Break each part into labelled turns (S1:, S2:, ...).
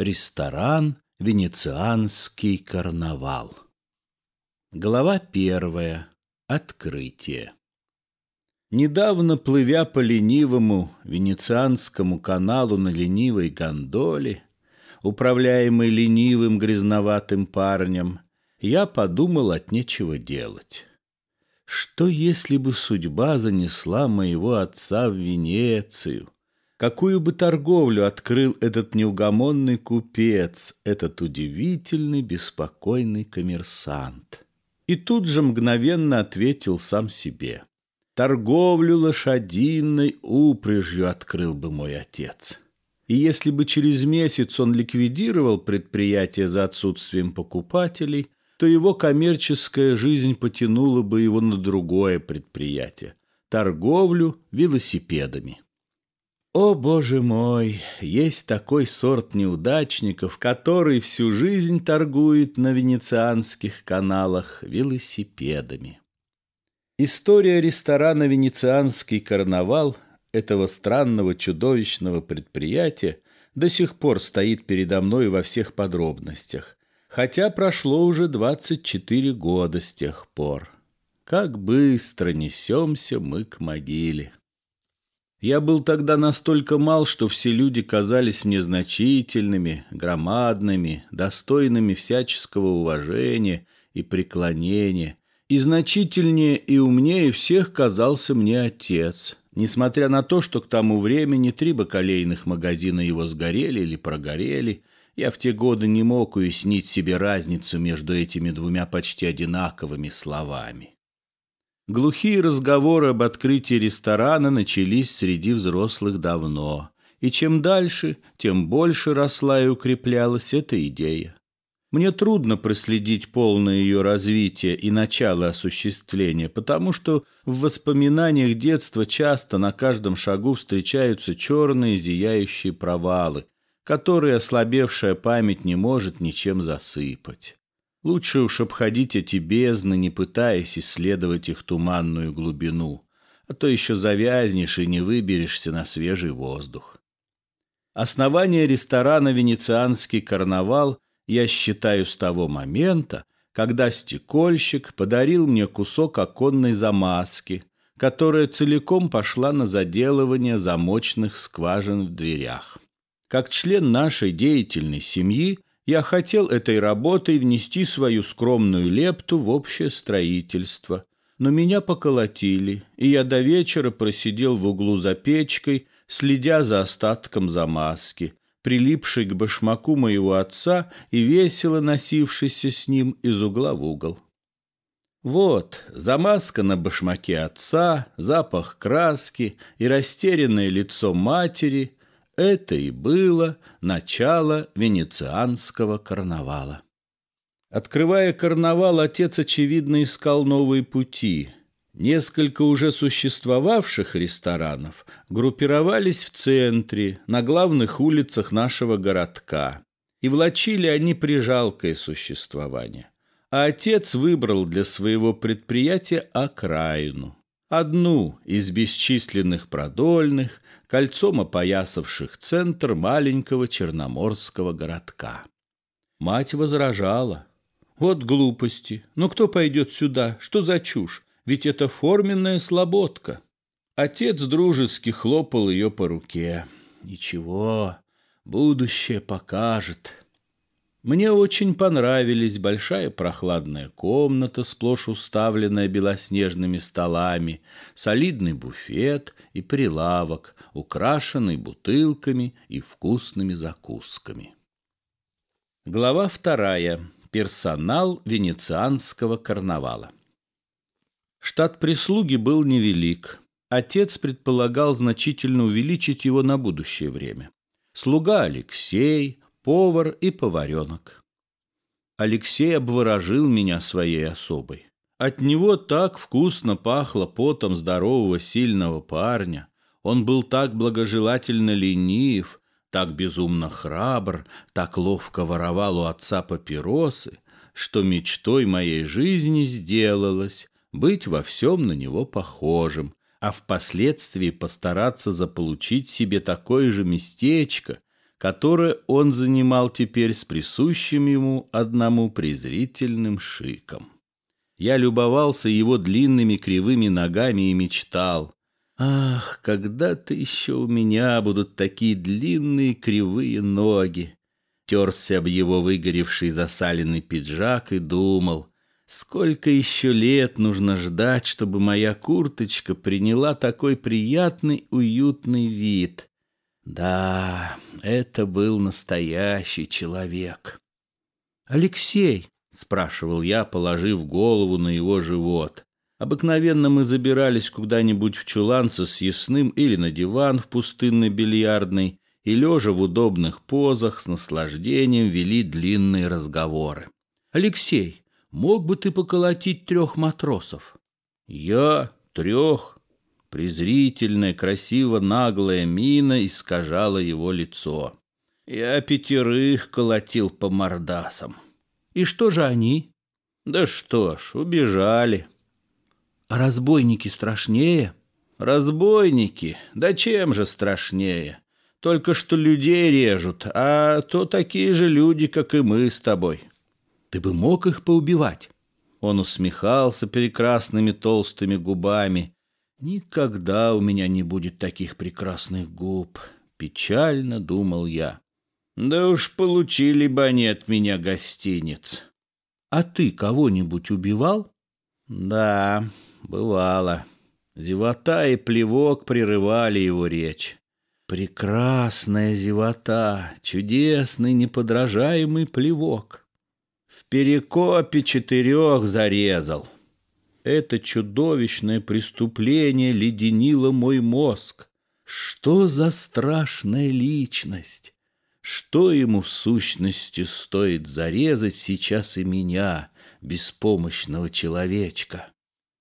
S1: Ресторан «Венецианский карнавал». Глава первая. Открытие. Недавно, плывя по ленивому Венецианскому каналу на ленивой гондоле, управляемой ленивым грязноватым парнем, я подумал от нечего делать. Что если бы судьба занесла моего отца в Венецию, какую бы торговлю открыл этот неугомонный купец, этот удивительный, беспокойный коммерсант. И тут же мгновенно ответил сам себе. Торговлю лошадиной упряжью открыл бы мой отец. И если бы через месяц он ликвидировал предприятие за отсутствием покупателей, то его коммерческая жизнь потянула бы его на другое предприятие – торговлю велосипедами. О, боже мой, есть такой сорт неудачников, который всю жизнь торгует на венецианских каналах велосипедами. История ресторана «Венецианский карнавал» этого странного чудовищного предприятия до сих пор стоит передо мной во всех подробностях, хотя прошло уже 24 года с тех пор. Как быстро несемся мы к могиле. Я был тогда настолько мал, что все люди казались мне значительными, громадными, достойными всяческого уважения и преклонения. И значительнее и умнее всех казался мне отец, несмотря на то, что к тому времени три бакалейных магазина его сгорели или прогорели – я в те годы не мог уяснить себе разницу между этими двумя почти одинаковыми словами. Глухие разговоры об открытии ресторана начались среди взрослых давно, и чем дальше, тем больше росла и укреплялась эта идея. Мне трудно проследить полное ее развитие и начало осуществления, потому что в воспоминаниях детства часто на каждом шагу встречаются черные зияющие провалы, которые ослабевшая память не может ничем засыпать. Лучше уж обходить эти бездны, не пытаясь исследовать их туманную глубину, а то еще завязнешь и не выберешься на свежий воздух. Основание ресторана «Венецианский карнавал» я считаю с того момента, когда стекольщик подарил мне кусок оконной замазки, которая целиком пошла на заделывание замочных скважин в дверях. Как член нашей деятельной семьи – я хотел этой работой внести свою скромную лепту в общее строительство. Но меня поколотили, и я до вечера просидел в углу за печкой, следя за остатком замазки, прилипшей к башмаку моего отца и весело носившейся с ним из угла в угол. Вот, замазка на башмаке отца, запах краски и растерянное лицо матери — это и было начало венецианского карнавала. Открывая карнавал, отец, очевидно, искал новые пути. Несколько уже существовавших ресторанов группировались в центре, на главных улицах нашего городка. И влачили они прижалкое существование. А отец выбрал для своего предприятия окраину – одну из бесчисленных продольных, кольцом опоясавших центр маленького черноморского городка. Мать возражала. «Вот глупости! Но ну кто пойдет сюда? Что за чушь? Ведь это форменная слободка!» Отец дружески хлопал ее по руке. «Ничего, будущее покажет. Мне очень понравились большая прохладная комната, сплошь уставленная белоснежными столами, солидный буфет и прилавок, украшенный бутылками и вкусными закусками. Глава вторая. Персонал венецианского карнавала. Штат прислуги был невелик. Отец предполагал значительно увеличить его на будущее время. Слуга Алексей, повар и поваренок. Алексей обворожил меня своей особой. От него так вкусно пахло потом здорового сильного парня. Он был так благожелательно ленив, так безумно храбр, так ловко воровал у отца папиросы, что мечтой моей жизни сделалось быть во всем на него похожим, а впоследствии постараться заполучить себе такое же местечко которое он занимал теперь с присущим ему одному презрительным шиком. Я любовался его длинными кривыми ногами и мечтал. «Ах, когда-то еще у меня будут такие длинные кривые ноги!» Терся об его выгоревший засаленный пиджак и думал, «Сколько еще лет нужно ждать, чтобы моя курточка приняла такой приятный уютный вид?» Да, это был настоящий человек. «Алексей», — спрашивал я, положив голову на его живот. Обыкновенно мы забирались куда-нибудь в чулан со съестным или на диван в пустынной бильярдной, и лежа в удобных позах с наслаждением вели длинные разговоры. «Алексей, мог бы ты поколотить трех матросов?» «Я? Трех? Презрительная, красиво наглая мина искажала его лицо. Я пятерых колотил по мордасам. И что же они? Да что ж, убежали. А разбойники страшнее? Разбойники? Да чем же страшнее? Только что людей режут, а то такие же люди, как и мы с тобой. Ты бы мог их поубивать? Он усмехался прекрасными толстыми губами Никогда у меня не будет таких прекрасных губ, печально думал я. Да уж получили бы они от меня гостиниц. А ты кого-нибудь убивал? Да, бывало. Зевота и плевок прерывали его речь. Прекрасная зевота, чудесный неподражаемый плевок. В перекопе четырех зарезал — это чудовищное преступление леденило мой мозг. Что за страшная личность? Что ему в сущности стоит зарезать сейчас и меня, беспомощного человечка?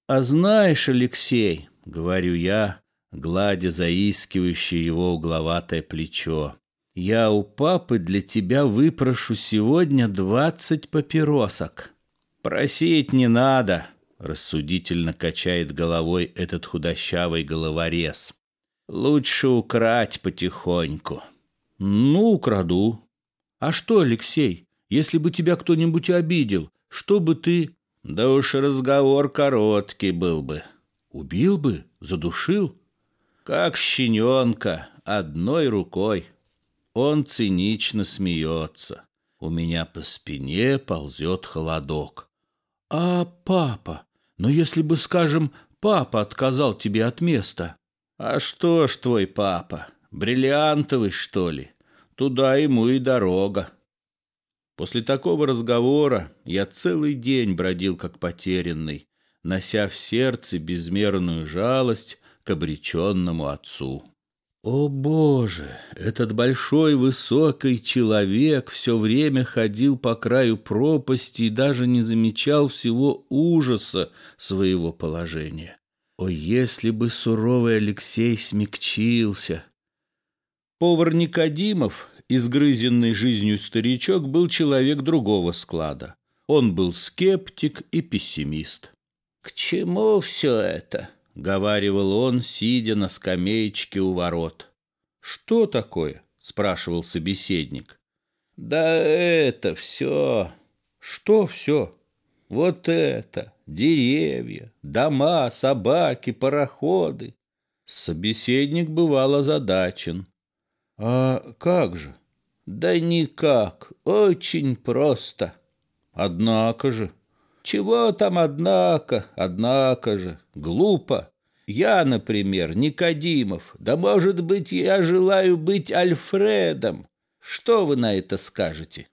S1: А знаешь, Алексей, — говорю я, гладя заискивающее его угловатое плечо, — я у папы для тебя выпрошу сегодня двадцать папиросок. Просить не надо, рассудительно качает головой этот худощавый головорез. Лучше украть потихоньку. Ну, украду. А что, Алексей, если бы тебя кто-нибудь обидел, что бы ты... Да уж разговор короткий был бы. Убил бы? Задушил? Как щененка, одной рукой. Он цинично смеется. У меня по спине ползет холодок. А папа? Но если бы, скажем, папа отказал тебе от места... А что ж твой папа? Бриллиантовый, что ли? Туда ему и дорога. После такого разговора я целый день бродил как потерянный, нося в сердце безмерную жалость к обреченному отцу. О боже, этот большой высокий человек все время ходил по краю пропасти и даже не замечал всего ужаса своего положения. О, если бы суровый Алексей смягчился! Повар Никодимов, изгрызенный жизнью старичок, был человек другого склада. Он был скептик и пессимист. «К чему все это?» — говаривал он, сидя на скамеечке у ворот. «Что такое?» — спрашивал собеседник. «Да это все...» «Что все?» «Вот это! Деревья, дома, собаки, пароходы!» Собеседник бывал озадачен. «А как же?» «Да никак, очень просто». «Однако же...» Чего там однако, однако же, глупо. Я, например, Никодимов, да, может быть, я желаю быть Альфредом. Что вы на это скажете?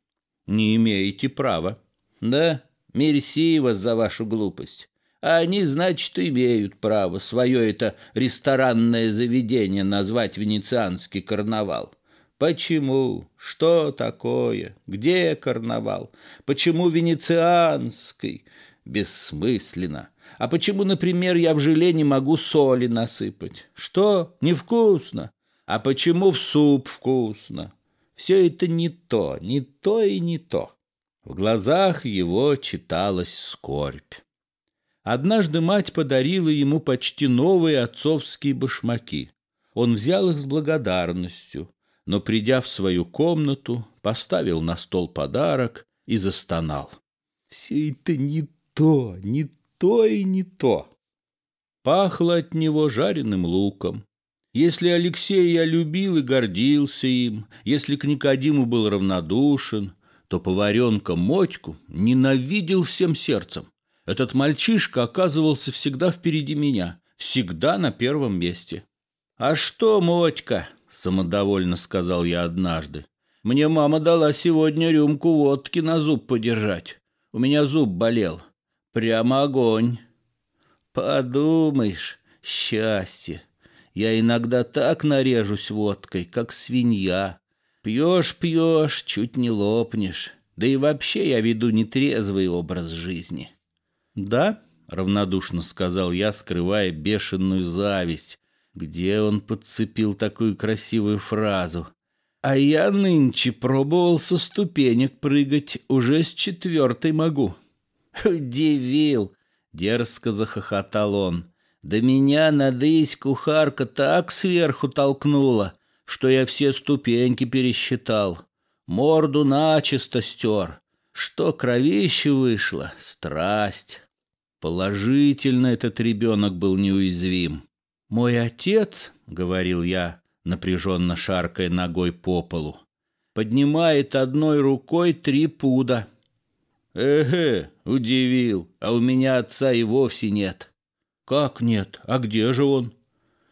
S1: Не имеете права. Да, мерси вас за вашу глупость. А они, значит, имеют право свое это ресторанное заведение назвать венецианский карнавал. Почему? Что такое? Где карнавал? Почему венецианский? Бессмысленно. А почему, например, я в желе не могу соли насыпать? Что? Невкусно. А почему в суп вкусно? Все это не то, не то и не то. В глазах его читалась скорбь. Однажды мать подарила ему почти новые отцовские башмаки. Он взял их с благодарностью но, придя в свою комнату, поставил на стол подарок и застонал. Все это не то, не то и не то. Пахло от него жареным луком. Если Алексея я любил и гордился им, если к Никодиму был равнодушен, то поваренка Мотьку ненавидел всем сердцем. Этот мальчишка оказывался всегда впереди меня, всегда на первом месте. «А что, Мотька?» самодовольно сказал я однажды. Мне мама дала сегодня рюмку водки на зуб подержать. У меня зуб болел. Прямо огонь. Подумаешь, счастье. Я иногда так нарежусь водкой, как свинья. Пьешь, пьешь, чуть не лопнешь. Да и вообще я веду нетрезвый образ жизни. Да, равнодушно сказал я, скрывая бешеную зависть, где он подцепил такую красивую фразу? А я нынче пробовал со ступенек прыгать, уже с четвертой могу. Удивил, дерзко захохотал он. Да меня надысь кухарка так сверху толкнула, что я все ступеньки пересчитал. Морду начисто стер. Что кровище вышло, страсть. Положительно этот ребенок был неуязвим. «Мой отец», — говорил я, напряженно шаркая ногой по полу, «поднимает одной рукой три пуда». «Эге, удивил, а у меня отца и вовсе нет». «Как нет? А где же он?»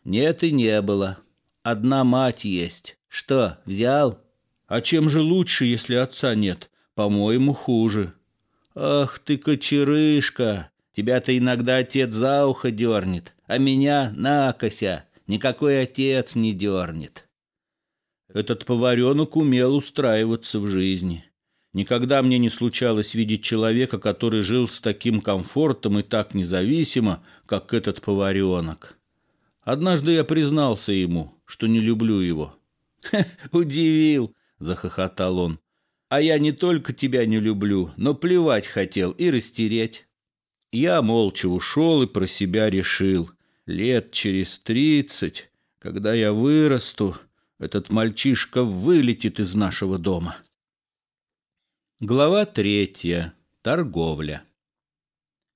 S1: «Нет и не было. Одна мать есть. Что, взял?» «А чем же лучше, если отца нет? По-моему, хуже». «Ах ты, кочерышка! Тебя-то иногда отец за ухо дернет, а меня на кося никакой отец не дернет. Этот поваренок умел устраиваться в жизни. Никогда мне не случалось видеть человека, который жил с таким комфортом и так независимо, как этот поваренок. Однажды я признался ему, что не люблю его. удивил!» – захохотал он. «А я не только тебя не люблю, но плевать хотел и растереть. Я молча ушел и про себя решил. Лет через тридцать, когда я вырасту, этот мальчишка вылетит из нашего дома. Глава третья. Торговля.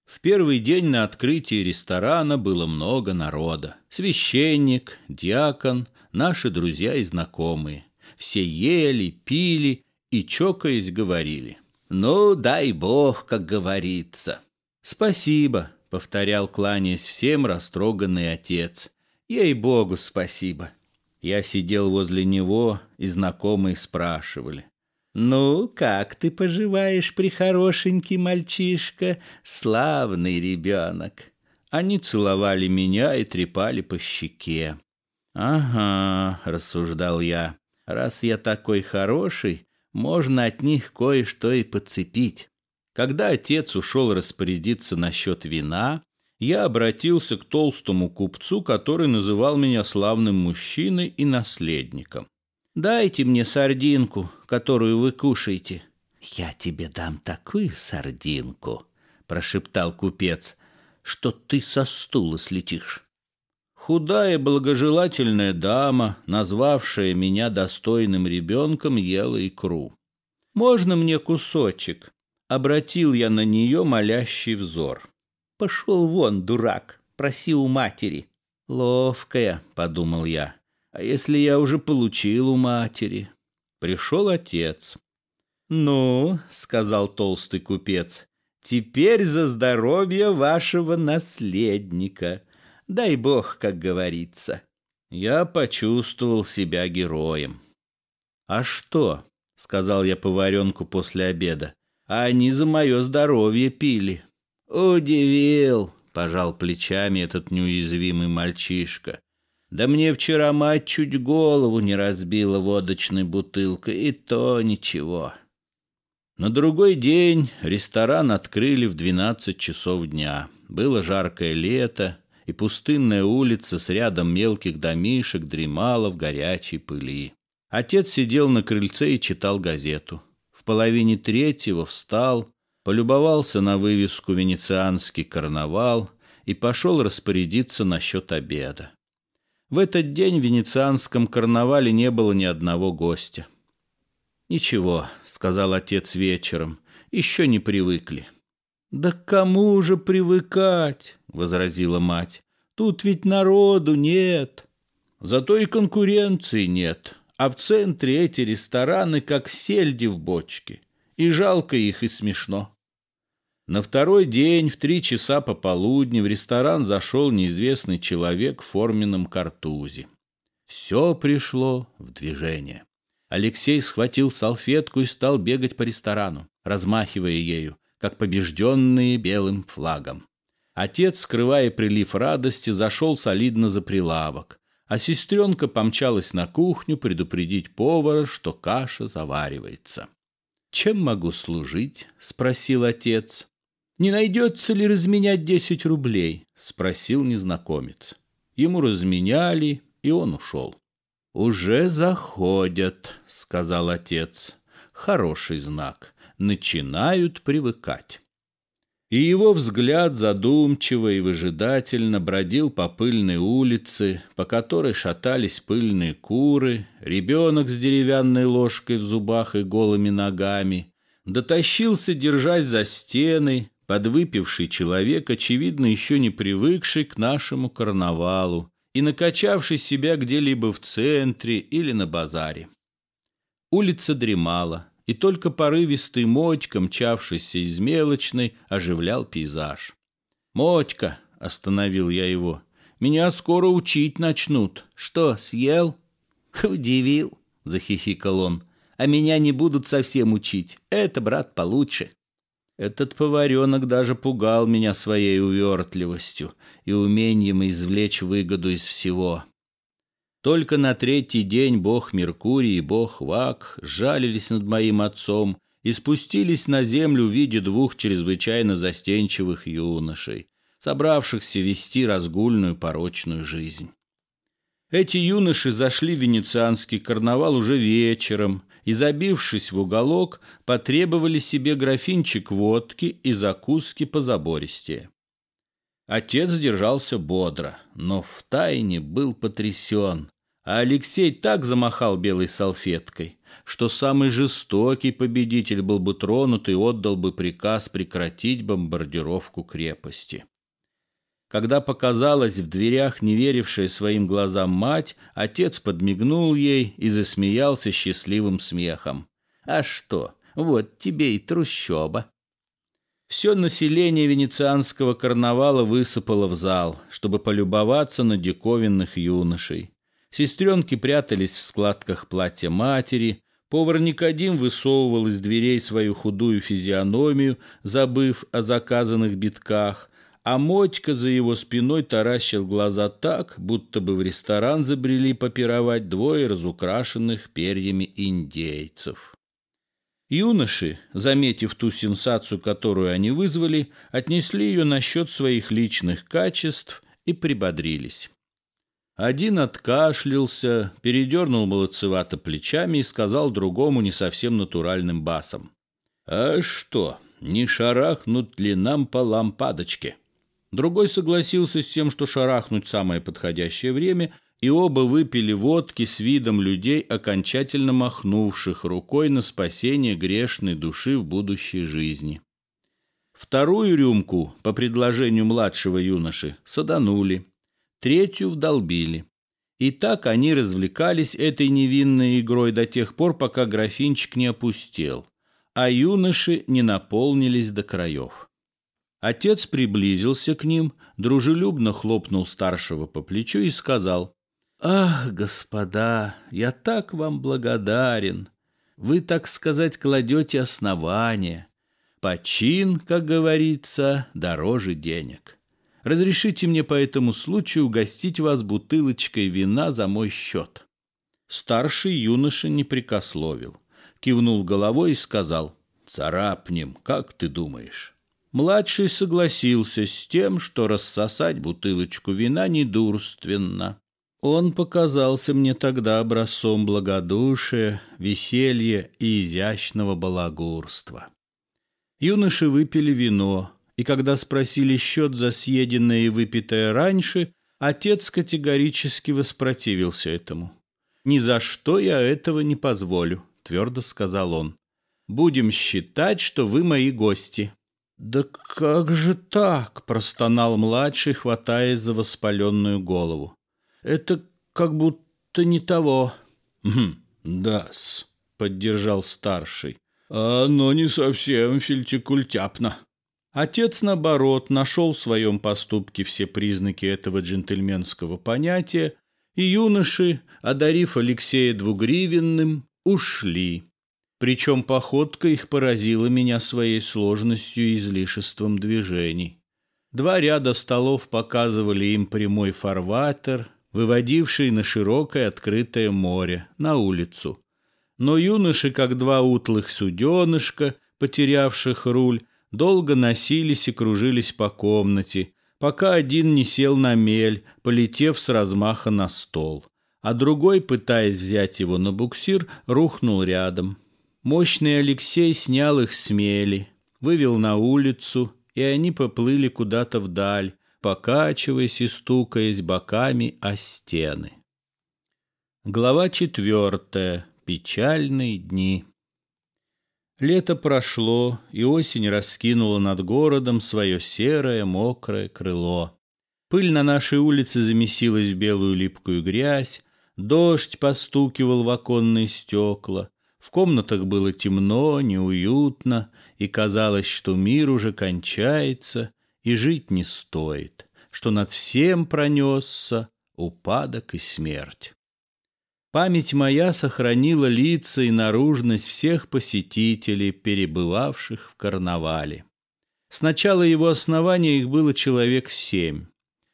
S1: В первый день на открытии ресторана было много народа. Священник, диакон, наши друзья и знакомые. Все ели, пили и, чокаясь, говорили. «Ну, дай бог, как говорится». «Спасибо», — повторял, кланяясь всем, растроганный отец. «Ей-богу, спасибо». Я сидел возле него, и знакомые спрашивали. «Ну, как ты поживаешь, прихорошенький мальчишка? Славный ребенок!» Они целовали меня и трепали по щеке. «Ага», — рассуждал я, — «раз я такой хороший, можно от них кое-что и подцепить». Когда отец ушел распорядиться насчет вина, я обратился к толстому купцу, который называл меня славным мужчиной и наследником. «Дайте мне сардинку, которую вы кушаете». «Я тебе дам такую сардинку», — прошептал купец, — «что ты со стула слетишь». Худая благожелательная дама, назвавшая меня достойным ребенком, ела икру. «Можно мне кусочек?» Обратил я на нее молящий взор. «Пошел вон, дурак, проси у матери». «Ловкая», — подумал я. «А если я уже получил у матери?» Пришел отец. «Ну», — сказал толстый купец, — «теперь за здоровье вашего наследника. Дай бог, как говорится». Я почувствовал себя героем. «А что?» — сказал я поваренку после обеда а они за мое здоровье пили. Удивил, пожал плечами этот неуязвимый мальчишка. Да мне вчера мать чуть голову не разбила водочной бутылкой, и то ничего. На другой день ресторан открыли в 12 часов дня. Было жаркое лето, и пустынная улица с рядом мелких домишек дремала в горячей пыли. Отец сидел на крыльце и читал газету половине третьего встал, полюбовался на вывеску «Венецианский карнавал» и пошел распорядиться насчет обеда. В этот день в венецианском карнавале не было ни одного гостя. «Ничего», — сказал отец вечером, — «еще не привыкли». «Да к кому же привыкать?» — возразила мать. «Тут ведь народу нет». «Зато и конкуренции нет», а в центре эти рестораны как сельди в бочке. И жалко их, и смешно. На второй день в три часа пополудни в ресторан зашел неизвестный человек в форменном картузе. Все пришло в движение. Алексей схватил салфетку и стал бегать по ресторану, размахивая ею, как побежденные белым флагом. Отец, скрывая прилив радости, зашел солидно за прилавок а сестренка помчалась на кухню предупредить повара, что каша заваривается. «Чем могу служить?» — спросил отец. «Не найдется ли разменять десять рублей?» — спросил незнакомец. Ему разменяли, и он ушел. «Уже заходят», — сказал отец. «Хороший знак. Начинают привыкать» и его взгляд задумчиво и выжидательно бродил по пыльной улице, по которой шатались пыльные куры, ребенок с деревянной ложкой в зубах и голыми ногами, дотащился, держась за стены, подвыпивший человек, очевидно, еще не привыкший к нашему карнавалу и накачавший себя где-либо в центре или на базаре. Улица дремала и только порывистый Мотька, мчавшийся из мелочной, оживлял пейзаж. «Мотька!» — остановил я его. «Меня скоро учить начнут. Что, съел?» «Удивил!» — захихикал он. «А меня не будут совсем учить. Это, брат, получше». Этот поваренок даже пугал меня своей увертливостью и умением извлечь выгоду из всего. Только на третий день бог Меркурий и бог Вак жалились над моим отцом и спустились на землю в виде двух чрезвычайно застенчивых юношей, собравшихся вести разгульную порочную жизнь. Эти юноши зашли в венецианский карнавал уже вечером и, забившись в уголок, потребовали себе графинчик водки и закуски по позабористее. Отец держался бодро, но втайне был потрясен. А Алексей так замахал белой салфеткой, что самый жестокий победитель был бы тронут и отдал бы приказ прекратить бомбардировку крепости. Когда показалась в дверях неверившая своим глазам мать, отец подмигнул ей и засмеялся счастливым смехом. «А что, вот тебе и трущоба!» Все население венецианского карнавала высыпало в зал, чтобы полюбоваться на диковинных юношей. Сестренки прятались в складках платья матери. Повар Никодим высовывал из дверей свою худую физиономию, забыв о заказанных битках. А Мотька за его спиной таращил глаза так, будто бы в ресторан забрели попировать двое разукрашенных перьями индейцев. Юноши, заметив ту сенсацию, которую они вызвали, отнесли ее на счет своих личных качеств и прибодрились. Один откашлялся, передернул молодцевато плечами и сказал другому не совсем натуральным басом. «А что, не шарахнут ли нам по лампадочке?» Другой согласился с тем, что шарахнуть самое подходящее время, и оба выпили водки с видом людей, окончательно махнувших рукой на спасение грешной души в будущей жизни. Вторую рюмку, по предложению младшего юноши, саданули – третью вдолбили. И так они развлекались этой невинной игрой до тех пор, пока графинчик не опустел, а юноши не наполнились до краев. Отец приблизился к ним, дружелюбно хлопнул старшего по плечу и сказал, «Ах, господа, я так вам благодарен! Вы, так сказать, кладете основание. Почин, как говорится, дороже денег». Разрешите мне по этому случаю угостить вас бутылочкой вина за мой счет». Старший юноша не прикословил, кивнул головой и сказал, «Царапнем, как ты думаешь?» Младший согласился с тем, что рассосать бутылочку вина недурственно. Он показался мне тогда образцом благодушия, веселья и изящного балагурства. Юноши выпили вино, и когда спросили счет за съеденное и выпитое раньше, отец категорически воспротивился этому. «Ни за что я этого не позволю», — твердо сказал он. «Будем считать, что вы мои гости». «Да как же так?» — простонал младший, хватаясь за воспаленную голову. «Это как будто не того». «Хм, да-с», — поддержал старший. «Оно не совсем фильтикультяпно». Отец, наоборот, нашел в своем поступке все признаки этого джентльменского понятия, и юноши, одарив Алексея двугривенным, ушли. Причем походка их поразила меня своей сложностью и излишеством движений. Два ряда столов показывали им прямой фарватер, выводивший на широкое открытое море, на улицу. Но юноши, как два утлых суденышка, потерявших руль, долго носились и кружились по комнате, пока один не сел на мель, полетев с размаха на стол, а другой, пытаясь взять его на буксир, рухнул рядом. Мощный Алексей снял их с мели, вывел на улицу, и они поплыли куда-то вдаль, покачиваясь и стукаясь боками о стены. Глава четвертая. Печальные дни. Лето прошло, и осень раскинула над городом свое серое мокрое крыло. Пыль на нашей улице замесилась в белую липкую грязь, дождь постукивал в оконные стекла. В комнатах было темно, неуютно, и казалось, что мир уже кончается, и жить не стоит, что над всем пронесся упадок и смерть. Память моя сохранила лица и наружность всех посетителей, перебывавших в карнавале. С начала его основания их было человек семь.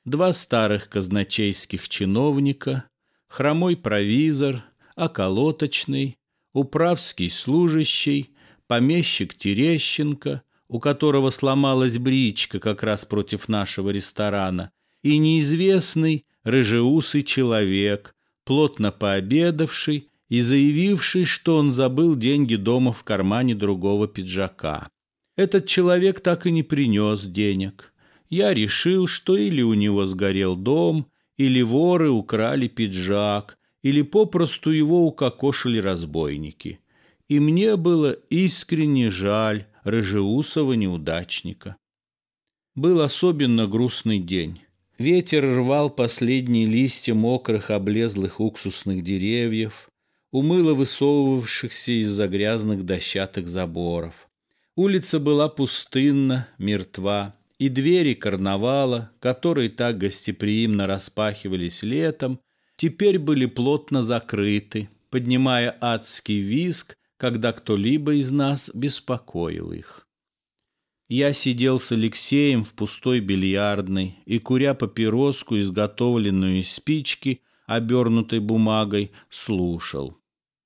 S1: Два старых казначейских чиновника, хромой провизор, околоточный, управский служащий, помещик Терещенко, у которого сломалась бричка как раз против нашего ресторана, и неизвестный рыжеусый человек, плотно пообедавший и заявивший, что он забыл деньги дома в кармане другого пиджака. Этот человек так и не принес денег. Я решил, что или у него сгорел дом, или воры украли пиджак, или попросту его укокошили разбойники. И мне было искренне жаль рыжеусого неудачника. Был особенно грустный день. Ветер рвал последние листья мокрых облезлых уксусных деревьев, умыло высовывавшихся из-за грязных дощатых заборов. Улица была пустынна, мертва, и двери карнавала, которые так гостеприимно распахивались летом, теперь были плотно закрыты, поднимая адский виск, когда кто-либо из нас беспокоил их. Я сидел с Алексеем в пустой бильярдной и, куря папироску, изготовленную из спички, обернутой бумагой, слушал.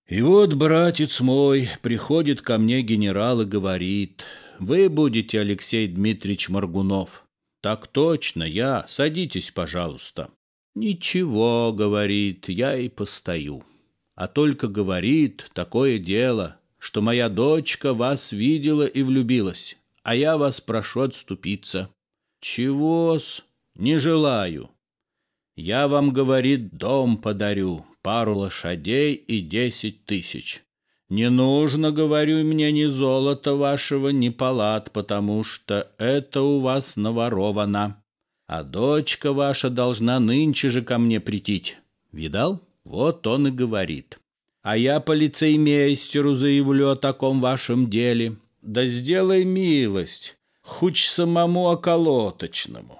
S1: И вот, братец мой, приходит ко мне генерал и говорит, «Вы будете Алексей Дмитриевич Маргунов? «Так точно, я. Садитесь, пожалуйста». «Ничего», — говорит, — «я и постою». А только говорит, такое дело, что моя дочка вас видела и влюбилась а я вас прошу отступиться. Чего-с? Не желаю. Я вам, говорит, дом подарю, пару лошадей и десять тысяч. Не нужно, говорю, мне ни золота вашего, ни палат, потому что это у вас наворовано. А дочка ваша должна нынче же ко мне притить. Видал? Вот он и говорит. А я полицеймейстеру заявлю о таком вашем деле да сделай милость, хуч самому околоточному.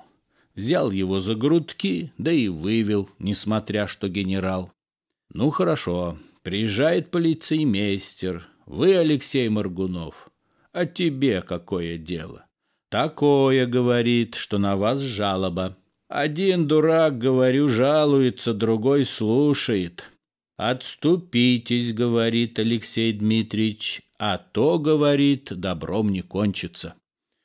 S1: Взял его за грудки, да и вывел, несмотря что генерал. Ну хорошо, приезжает полицеймейстер, вы, Алексей Моргунов, а тебе какое дело? Такое, говорит, что на вас жалоба. Один дурак, говорю, жалуется, другой слушает. «Отступитесь», — говорит Алексей Дмитриевич, «а то, — говорит, — добром не кончится».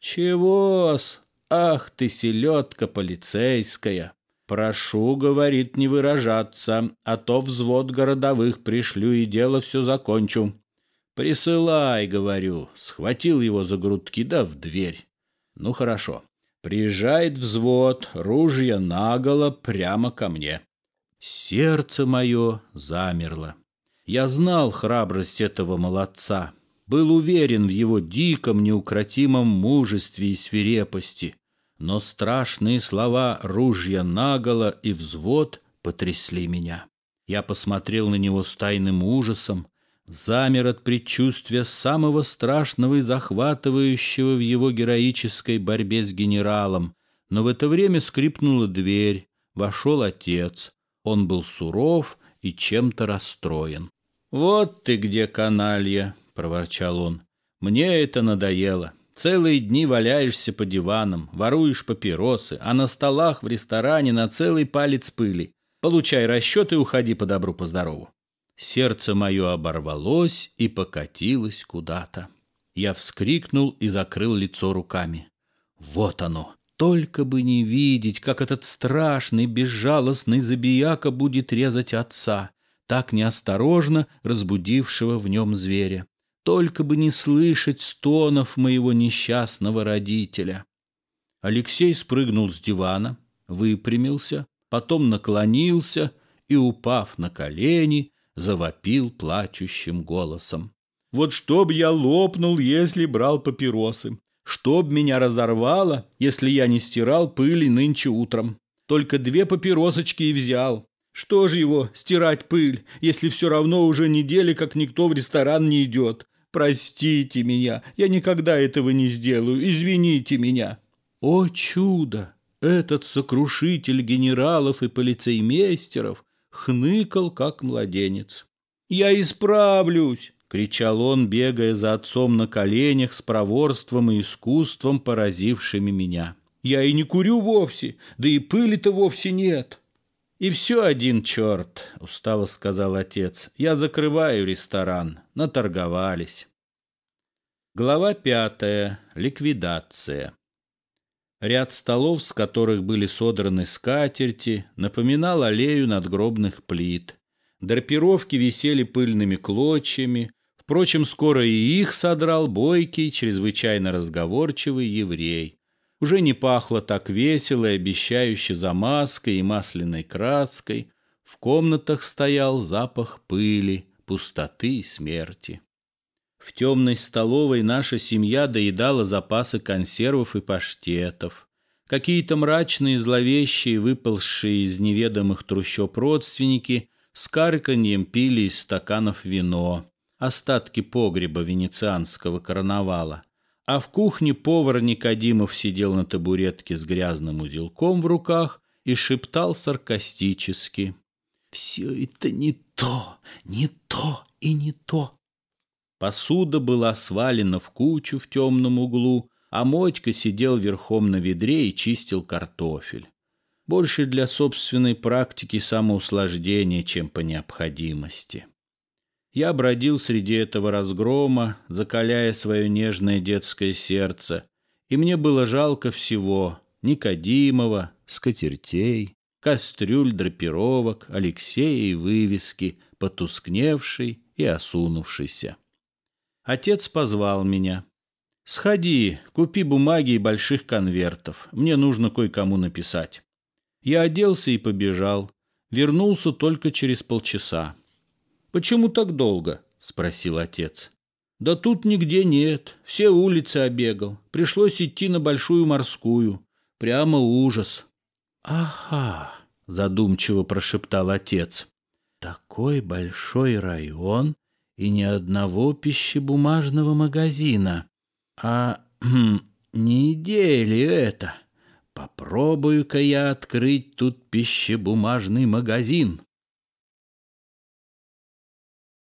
S1: «Чего-с? Ах ты, селедка полицейская!» «Прошу, — говорит, — не выражаться, а то взвод городовых пришлю и дело все закончу». «Присылай, — говорю, — схватил его за грудки, да в дверь». «Ну, хорошо. Приезжает взвод, ружья наголо прямо ко мне. Сердце мое замерло. Я знал храбрость этого молодца, был уверен в его диком, неукротимом мужестве и свирепости, но страшные слова «ружья наголо» и «взвод» потрясли меня. Я посмотрел на него с тайным ужасом, замер от предчувствия самого страшного и захватывающего в его героической борьбе с генералом, но в это время скрипнула дверь, вошел отец — он был суров и чем-то расстроен. «Вот ты где, каналья!» — проворчал он. «Мне это надоело. Целые дни валяешься по диванам, воруешь папиросы, а на столах в ресторане на целый палец пыли. Получай расчет и уходи по добру, по здорову». Сердце мое оборвалось и покатилось куда-то. Я вскрикнул и закрыл лицо руками. Вот оно, только бы не видеть, как этот страшный, безжалостный забияка будет резать отца, так неосторожно разбудившего в нем зверя. Только бы не слышать стонов моего несчастного родителя. Алексей спрыгнул с дивана, выпрямился, потом наклонился и, упав на колени, завопил плачущим голосом. «Вот чтоб я лопнул, если брал папиросы! Чтоб меня разорвало, если я не стирал пыли нынче утром. Только две папиросочки и взял. Что же его, стирать пыль, если все равно уже недели, как никто в ресторан не идет. Простите меня, я никогда этого не сделаю, извините меня. О чудо! Этот сокрушитель генералов и полицеймейстеров хныкал, как младенец. «Я исправлюсь!» кричал он, бегая за отцом на коленях с проворством и искусством, поразившими меня. «Я и не курю вовсе, да и пыли-то вовсе нет!» «И все один черт», — устало сказал отец. «Я закрываю ресторан. Наторговались». Глава пятая. Ликвидация. Ряд столов, с которых были содраны скатерти, напоминал аллею надгробных плит. Драпировки висели пыльными клочьями, Впрочем, скоро и их содрал бойкий, чрезвычайно разговорчивый еврей. Уже не пахло так весело и обещающе замазкой и масляной краской. В комнатах стоял запах пыли, пустоты и смерти. В темной столовой наша семья доедала запасы консервов и паштетов. Какие-то мрачные, зловещие, выползшие из неведомых трущоб родственники с карканьем пили из стаканов вино остатки погреба венецианского карнавала, а в кухне повар Никодимов сидел на табуретке с грязным узелком в руках и шептал саркастически. «Все это не то, не то и не то!» Посуда была свалена в кучу в темном углу, а Мотька сидел верхом на ведре и чистил картофель. Больше для собственной практики самоуслаждения, чем по необходимости. Я бродил среди этого разгрома, закаляя свое нежное детское сердце, и мне было жалко всего — Никодимова, скатертей, кастрюль драпировок, Алексея и вывески, потускневшей и осунувшейся. Отец позвал меня. «Сходи, купи бумаги и больших конвертов. Мне нужно кое-кому написать». Я оделся и побежал. Вернулся только через полчаса. «Почему так долго?» – спросил отец. «Да тут нигде нет. Все улицы обегал. Пришлось идти на Большую морскую. Прямо ужас». «Ага», – задумчиво прошептал отец. «Такой большой район и ни одного пищебумажного магазина. А кхм, не идея ли это? Попробую-ка я открыть тут пищебумажный магазин».